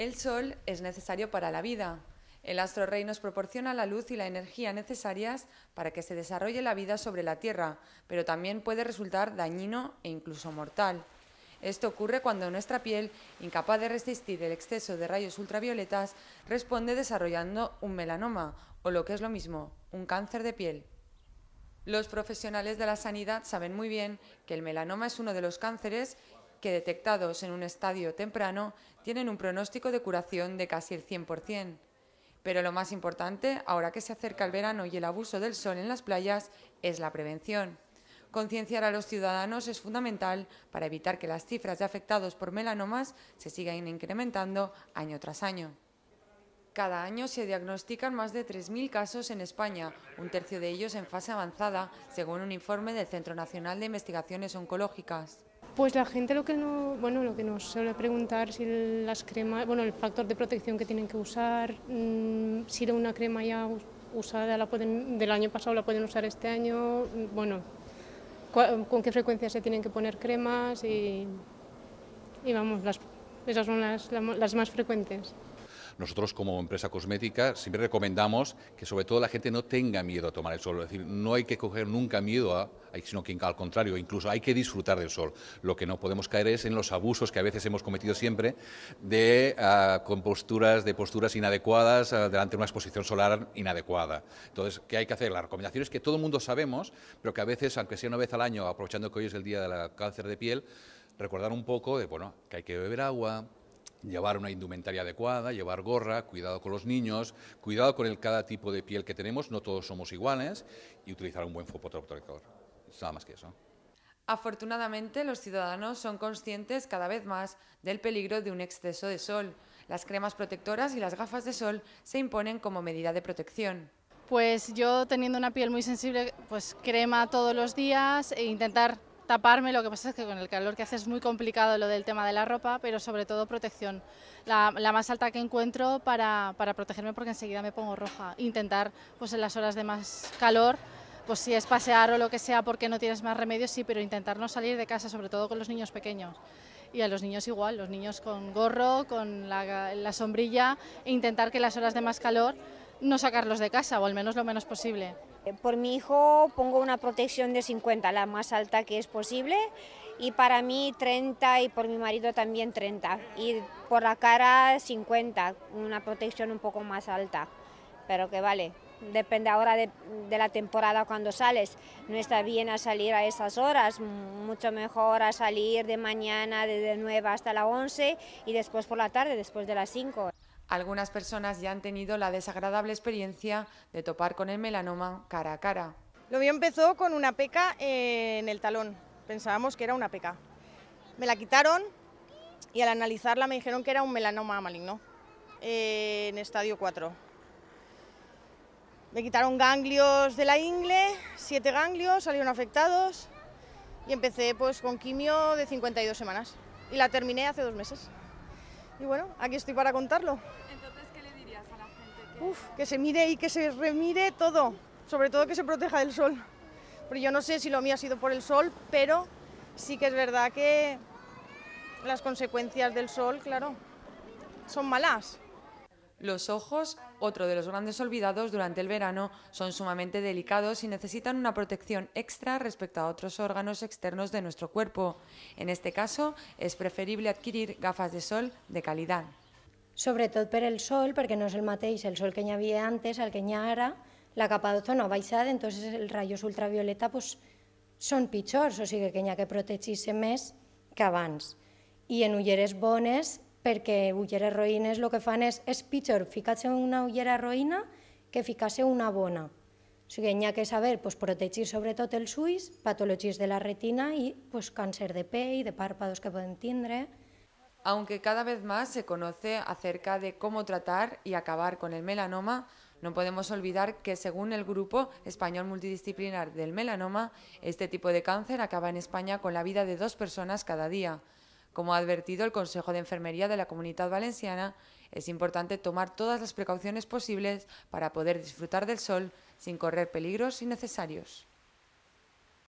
El Sol es necesario para la vida. El astro rey nos proporciona la luz y la energía necesarias para que se desarrolle la vida sobre la Tierra, pero también puede resultar dañino e incluso mortal. Esto ocurre cuando nuestra piel, incapaz de resistir el exceso de rayos ultravioletas, responde desarrollando un melanoma, o lo que es lo mismo, un cáncer de piel. Los profesionales de la sanidad saben muy bien que el melanoma es uno de los cánceres que detectados en un estadio temprano tienen un pronóstico de curación de casi el 100%. Pero lo más importante, ahora que se acerca el verano y el abuso del sol en las playas, es la prevención. Concienciar a los ciudadanos es fundamental para evitar que las cifras de afectados por melanomas se sigan incrementando año tras año. Cada año se diagnostican más de 3.000 casos en España, un tercio de ellos en fase avanzada, según un informe del Centro Nacional de Investigaciones Oncológicas. Pues la gente lo que no, bueno, lo que nos suele preguntar si las cremas, bueno, el factor de protección que tienen que usar, mm, si de una crema ya usada la pueden del año pasado la pueden usar este año, mm, bueno, con qué frecuencia se tienen que poner cremas y, y vamos, esas son las, más frecuentes. Nosotros como empresa cosmética siempre recomendamos que sobre todo la gente no tenga miedo a tomar el sol, es decir, no hay que coger nunca miedo a sino que al contrario, incluso hay que disfrutar del sol. Lo que no podemos caer es en los abusos que a veces hemos cometido siempre de ah, posturas, de posturas inadecuadas ah, delante de una exposición solar inadecuada. Entonces, ¿qué hay que hacer? recomendación es que todo el mundo sabemos, pero que a veces, aunque sea una vez al año, aprovechando que hoy es el día del cáncer de piel, recordar un poco de, bueno, que hay que beber agua, llevar una indumentaria adecuada, llevar gorra, cuidado con los niños, cuidado con el cada tipo de piel que tenemos, no todos somos iguales, y utilizar un buen fotoprotector nada más que eso. Afortunadamente, los ciudadanos son conscientes cada vez más del peligro de un exceso de sol. Las cremas protectoras y las gafas de sol se imponen como medida de protección. Pues yo teniendo una piel muy sensible, pues crema todos los días e intentar taparme, lo que pasa es que con el calor que hace es muy complicado lo del tema de la ropa, pero sobre todo protección, la, la más alta que encuentro para, para, protegerme porque enseguida me pongo roja. Intentar pues en las horas de más calor pues si es pasear o lo que sea porque no tienes más remedio, sí, pero intentar no salir de casa, sobre todo con los niños pequeños. Y a los niños igual, los niños con gorro, con la, la sombrilla, e intentar que las horas de más calor no sacarlos de casa, o al menos lo menos posible. Eh, por mi hijo pongo una protección de 50, la más alta que es posible, y para mí 30 y por mi marido también 30, y por la cara 50, una protección un poco más alta, pero que vale depende ahora de, la temporada cuando sales. No está bien a salir a esas horas, mucho mejor a salir de mañana desde 9 hasta las 11 y después por la tarde, después de las 5. Algunas personas ya han tenido la desagradable experiencia de topar con el melanoma cara a cara. Lo mío empezó con una peca en el talón, pensábamos que era una peca. Me la quitaron y al analizarla me dijeron que era un melanoma maligno eh, en estadio 4. Me quitaron ganglios de la ingle, siete ganglios salieron afectados y empecé pues con quimio de 52 semanas y la terminé hace dos meses. Y bueno, aquí estoy para contarlo. Entonces, ¿qué le dirías a la gente? Que... Uf, que se mire y que se remire todo, sobre todo que se proteja del sol. Porque yo no sé si lo mío ha sido por el sol, pero sí que es verdad que las consecuencias del sol, claro, son malas. Los ojos, otro de los grandes olvidados durante el verano, son sumamente delicados y necesitan una protección extra respecto a otros órganos externos de nuestro cuerpo. En este caso, es preferible adquirir gafas de sol de calidad. Sobre todo per el sol, porque no és el mateix el sol que hi havia antes, al que ya era, la capa d'ozono ha baixat, entonces els rayos ultravioleta pues, són pichos, o sigui que ya ha que protegir-se més que abans. I en ulleres bones perquè ulleres es lo que fan es és pitjor una ullera roína que ficar una bona. O sigui, que saber pues, sobre todo el suiz, patologies de la retina y pues, càncer de y de párpados que pueden tindre. Aunque cada vez más se conoce acerca de cómo tratar y acabar con el melanoma, no podemos olvidar que según el Grupo Español Multidisciplinar del Melanoma, este tipo de cáncer acaba en España con la vida de dos personas cada día. Como ha advertido el Consejo de Enfermería de la Comunidad Valenciana, es importante tomar todas las precauciones posibles para poder disfrutar del sol sin correr peligros innecesarios.